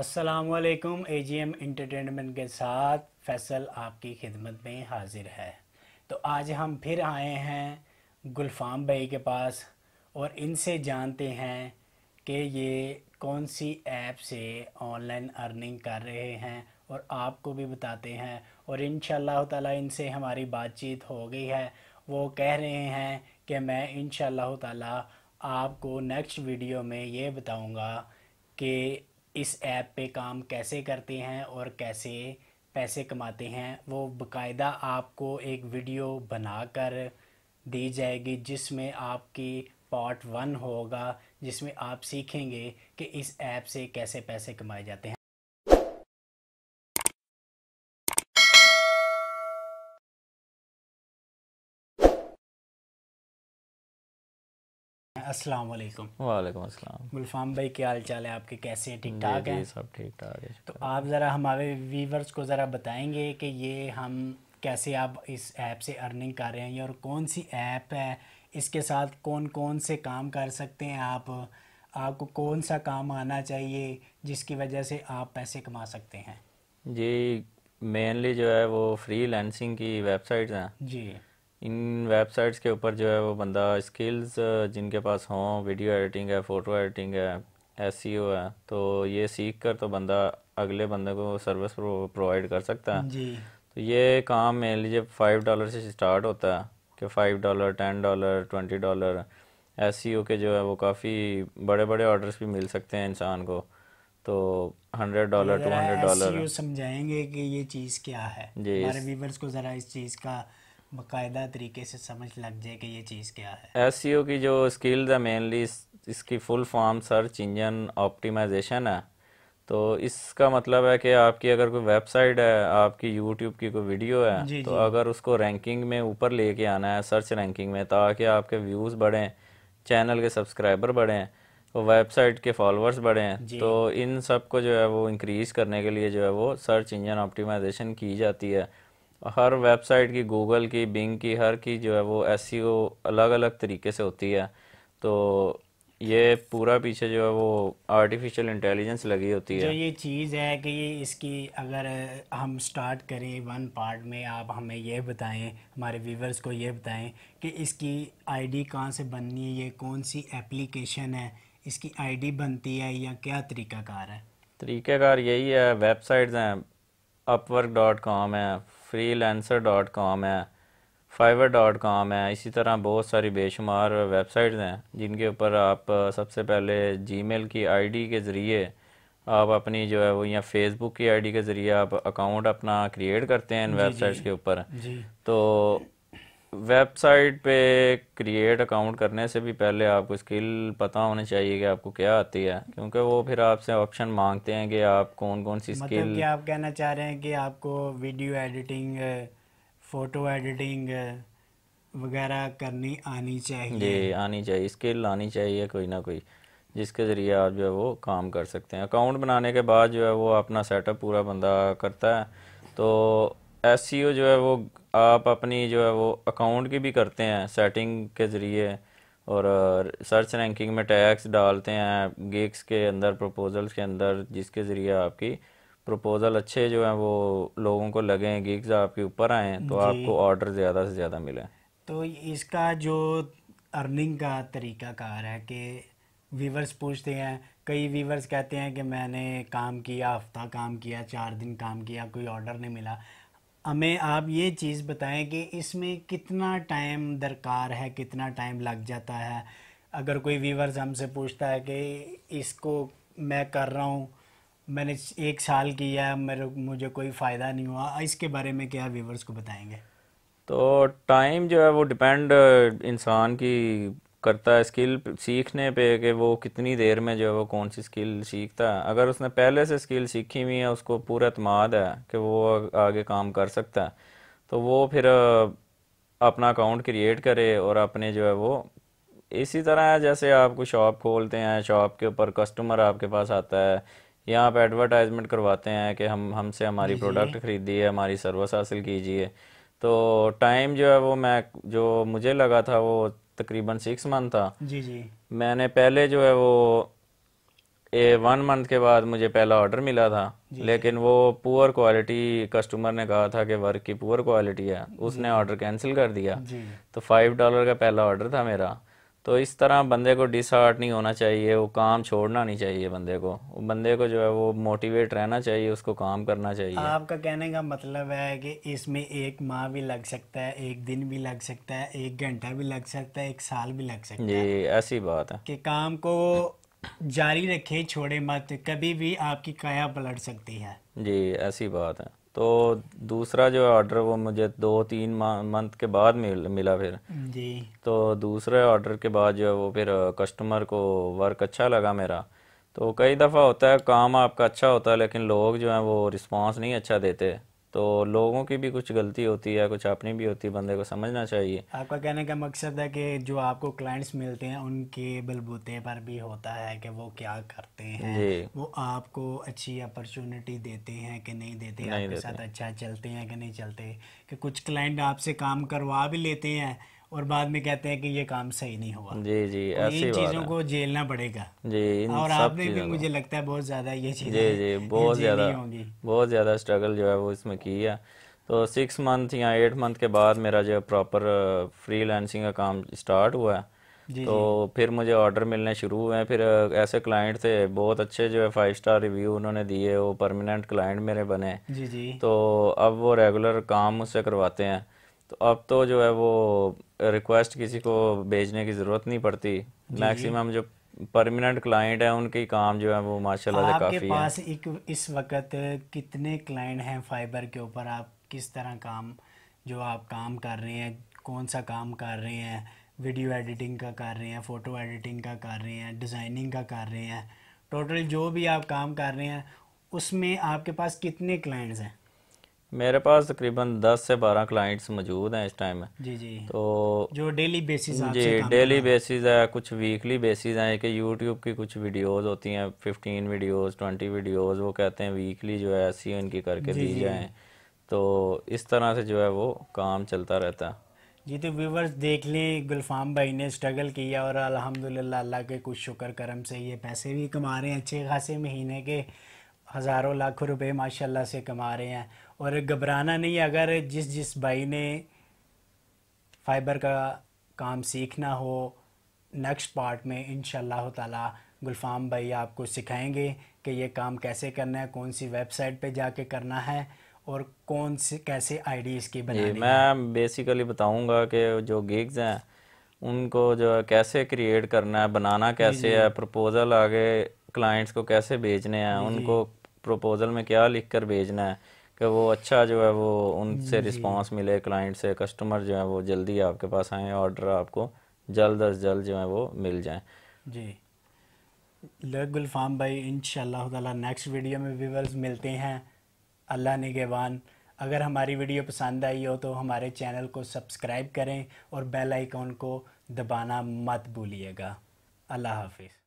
Aslam A G M entertainment के साथ फैसल आपकी खिदमत में हाजिर है तो आज हम फिर आए हैं गुलफाम भाई के पास और इनसे जानते हैं कि ये कौन सी ऐप से ऑनलाइन अर्निंग कर रहे हैं और आपको भी बताते हैं और इन ताला इनसे हमारी बातचीत हो गई है वो कह रहे हैं कि मैं इन ताला आपको नेक्स्ट वीडियो में ये बताऊँगा कि इस ऐप पे काम कैसे करते हैं और कैसे पैसे कमाते हैं वो बकायदा आपको एक वीडियो बनाकर दी जाएगी जिसमें आपकी पार्ट वन होगा जिसमें आप सीखेंगे कि इस ऐप से कैसे पैसे कमाए जाते हैं अस्सलाम वालेकुम वालेकुम अस्सलाम गुलफाम भाई क्या हाल चाल है आपके कैसे हैं ठीक ठाक हैं सब ठीक ठाक है तो आप ज़रा हमारे व्यूवर्स को ज़रा बताएंगे कि ये हम कैसे आप इस ऐप से अर्निंग कर रहे हैं और कौन सी ऐप है इसके साथ कौन कौन से काम कर सकते हैं आप आपको कौन सा काम आना चाहिए जिसकी वजह से आप पैसे कमा सकते हैं जी मेनली जो है वो फ्री लेंसिंग की वेबसाइट हैं जी इन वेबसाइट्स के ऊपर जो है वो बंदा स्किल्स जिनके पास हों वीडियो एडिटिंग है फ़ोटो एडिटिंग है एस e है तो ये सीख कर तो बंदा अगले बंदे को सर्विस प्रोवाइड कर सकता है जी तो ये काम मेन लीजिए फाइव डॉलर से स्टार्ट होता है कि five dollar ten dollar twenty dollar एस के जो है वो काफ़ी बड़े बड़े ऑर्डर्स भी मिल सकते हैं इंसान को तो hundred dollar two hundred dollar समझाएंगे कि ये चीज़ क्या है जी हमारे व्यूवर्स को ज़रा इस चीज़ का बाकायदा तरीके से समझ लग जाए कि ये चीज़ क्या है एस की जो स्किल्स है मेनली इसकी full form search engine optimisation है तो इसका मतलब है कि आपकी अगर कोई वेबसाइट है आपकी यूट्यूब की कोई वीडियो है जी, तो जी. अगर उसको रैंकिंग में ऊपर लेके आना है सर्च रैंकिंग में ताकि आपके व्यूज़ बढ़ें चैनल के सब्सक्राइबर बढ़ें तो वेबसाइट के फॉलोअर्स बढ़ें तो इन सब को जो है वो इंक्रीज़ करने के लिए जो है वो सर्च इंजन ऑप्टिमाइजेशन की जाती है हर वेबसाइट की गूगल की बिंग की हर की जो है वो एस e अलग अलग तरीके से होती है तो ये पूरा पीछे जो है वो आर्टिफिशियल इंटेलिजेंस लगी होती है जो ये चीज़ है कि ये इसकी अगर हम स्टार्ट करें वन पार्ट में आप हमें ये बताएं हमारे व्यूवर्स को ये बताएं कि इसकी आईडी कहाँ से बननी है ये कौन सी एप्लीकेशन है इसकी आईडी बनती है या क्या तरीकाकार है तरीकाकार यही है वेबसाइट्स हैं अपवर्क डॉट कॉम है डॉट कॉम है फाइवर डॉट कॉम है इसी तरह बहुत सारी बेशुमार वेबसाइट्स हैं जिनके ऊपर आप सबसे पहले जीमेल की आईडी के ज़रिए आप अपनी जो है वो या फेसबुक की आईडी के ज़रिए आप अकाउंट अपना क्रिएट करते हैं इन वेबसाइट्स के ऊपर तो वेबसाइट पे क्रिएट अकाउंट करने से भी पहले आपको स्किल पता होनी चाहिए कि आपको क्या आती है क्योंकि वो फिर आपसे ऑप्शन मांगते हैं कि आप कौन कौन सी स्किल मतलब कि आप कहना चाह रहे हैं कि आपको वीडियो एडिटिंग फोटो एडिटिंग वगैरह करनी आनी चाहिए जी आनी चाहिए स्किल आनी चाहिए कोई ना कोई जिसके ज़रिए आप जो है वो काम कर सकते हैं अकाउंट बनाने के बाद जो है वो अपना सेटअप पूरा बंदा करता है तो एस e जो है वो आप अपनी जो है वो अकाउंट की भी करते हैं सेटिंग के ज़रिए और सर्च uh, रैंकिंग में टैक्स डालते हैं गिग्स के अंदर प्रपोजल्स के अंदर जिसके ज़रिए आपकी प्रपोज़ल अच्छे जो हैं वो लोगों को लगें गिग्स आपके ऊपर आएँ तो आपको ऑर्डर ज़्यादा से ज़्यादा मिले तो इसका जो अर्निंग का तरीका कार है कि वीवर्स पूछते हैं कई वीवर्स कहते हैं कि मैंने काम किया हफ्ता काम किया चार दिन काम किया कोई ऑर्डर नहीं मिला हमें आप ये चीज़ बताएं कि इसमें कितना टाइम दरकार है कितना टाइम लग जाता है अगर कोई व्यूवर्स हमसे पूछता है कि इसको मैं कर रहा हूँ मैंने एक साल किया है मेरे मुझे कोई फ़ायदा नहीं हुआ इसके बारे में क्या व्यूवर्स को बताएंगे तो टाइम जो है वो डिपेंड इंसान की करता है स्किल सीखने पे कि वो कितनी देर में जो है वो कौन सी स्किल सीखता है अगर उसने पहले से स्किल सीखी हुई है उसको पूरा अतमाद है कि वो आगे काम कर सकता है तो वो फिर अपना अकाउंट क्रिएट करे और अपने जो है वो इसी तरह जैसे आपको शॉप खोलते हैं शॉप के ऊपर कस्टमर आपके पास आता है या आप एडवर्टाइजमेंट करवाते हैं कि हम हमसे हमारी प्रोडक्ट खरीदिए हमारी सर्विस हासिल कीजिए तो टाइम जो है वो मैं जो मुझे लगा था वो तकरीबन सिक्स मंथ था जी जी मैंने पहले जो है वो ए वन मंथ के बाद मुझे पहला ऑर्डर मिला था लेकिन वो पुअर क्वालिटी कस्टमर ने कहा था कि वर्क की पुअर क्वालिटी है उसने ऑर्डर कैंसिल कर दिया तो फाइव डॉलर का पहला ऑर्डर था मेरा तो इस तरह बंदे को डिसहार्ट नहीं होना चाहिए वो काम छोड़ना नहीं चाहिए बंदे को बंदे को जो है वो मोटिवेट रहना चाहिए उसको काम करना चाहिए आपका कहने का मतलब है कि इसमें एक माह भी लग सकता है एक दिन भी लग सकता है एक घंटा भी लग सकता है एक साल भी लग सकता है जी ऐसी बात है कि काम को जारी रखे छोड़े मत कभी भी आपकी काया पलट सकती है जी ऐसी बात है तो दूसरा जो ऑर्डर वो मुझे दो तीन मंथ के बाद मिल, मिला फिर जी तो दूसरे ऑर्डर के बाद जो है वो फिर कस्टमर uh, को वर्क अच्छा लगा मेरा तो कई दफ़ा होता है काम आपका अच्छा होता है लेकिन लोग जो हैं वो रिस्पांस नहीं अच्छा देते तो लोगों की भी कुछ गलती होती है कुछ अपनी भी होती है बंदे को समझना चाहिए आपका कहने का मकसद है कि जो आपको क्लाइंट्स मिलते हैं उनके बलबूते पर भी होता है कि वो क्या करते हैं वो आपको अच्छी अपॉर्चुनिटी देते हैं कि नहीं देते नहीं आपके देते साथ अच्छा चलते हैं कि नहीं चलते कि कुछ क्लाइंट आपसे काम करवा भी लेते हैं और बाद में कहते हैं कि ये काम सही नहीं हुआ जी जी तो ऐसी चीज़ों को झेलना पड़ेगा जी और आपने भी मुझे लगता है बहुत ज़्यादा ये चीज़ें जी जी बहुत ज़्यादा बहुत ज़्यादा स्ट्रगल जो है वो इसमें की है तो सिक्स मंथ या एट मंथ के बाद मेरा जो प्रॉपर फ्री uh, का काम स्टार्ट हुआ है जी तो जी। फिर मुझे ऑर्डर मिलने शुरू हुए फिर uh, ऐसे क्लाइंट थे बहुत अच्छे जो है फाइव स्टार रिव्यू उन्होंने दिए वो परमानेंट क्लाइंट मेरे बने जी जी तो अब वो रेगुलर काम मुझसे करवाते हैं तो अब तो जो है वो रिक्वेस्ट किसी को भेजने की ज़रूरत नहीं पड़ती मैक्सिमम जो परमानेंट क्लाइंट है उनके काम जो है वो माशाल्लाह से काफ़ी आपके पास एक इस वक्त कितने क्लाइंट हैं फाइबर के ऊपर आप किस तरह काम जो आप काम कर रहे हैं कौन सा काम कर रहे हैं वीडियो एडिटिंग का कर रहे हैं फ़ोटो एडिटिंग का कर रहे हैं डिज़ाइनिंग का कर रहे हैं टोटल जो भी आप काम कर रहे हैं उसमें आपके पास कितने क्लाइंट्स हैं मेरे पास तकरीबन 10 से 12 क्लाइंट्स मौजूद हैं इस टाइम में जी जी तो जो डेली बेसिस जी डेली बेसिस है कुछ वीकली बेसिस हैं कि यूट्यूब की कुछ वीडियोस होती हैं 15 वीडियोस 20 वीडियोस वो कहते हैं वीकली जो है अस्सी इनकी करके दी जाएँ तो इस तरह से जो है वो काम चलता रहता है जी तो व्यूवर्स देख लें गुलफाम भाई ने स्ट्रगल किया और अल्हम्दुलिल्लाह अल्लाह के कुछ शुक्र करम से ये पैसे भी कमा रहे हैं अच्छे खासे महीने के हज़ारों लाखों रुपए माशाल्लाह से कमा रहे हैं और घबराना नहीं अगर जिस जिस भाई ने फाइबर का काम सीखना हो नेक्स्ट पार्ट में इन ताला गुलफाम भाई आपको सिखाएंगे कि ये काम कैसे करना है कौन सी वेबसाइट पे जाके करना है और कौन से कैसे आईडीज़ की बनानी मैं बेसिकली बताऊंगा कि जो गिग्स हैं उनको जो है कैसे क्रिएट करना है बनाना कैसे है प्रपोज़ल आगे क्लाइंट्स को कैसे भेजने हैं उनको प्रपोज़ल में क्या लिख कर भेजना है कि वो अच्छा जो है वो उनसे रिस्पांस मिले क्लाइंट से कस्टमर जो है वो जल्दी आपके पास आए ऑर्डर आपको जल्द अज जल्द जो है वो मिल जाए जी लग गुलफाम भाई इन ताला नेक्स्ट वीडियो में व्यूवर्स मिलते हैं अल्लाह निगेबान अगर हमारी वीडियो पसंद आई हो तो हमारे चैनल को सब्सक्राइब करें और बेल आइकॉन को दबाना मत भूलिएगा अल्लाह हाफिज़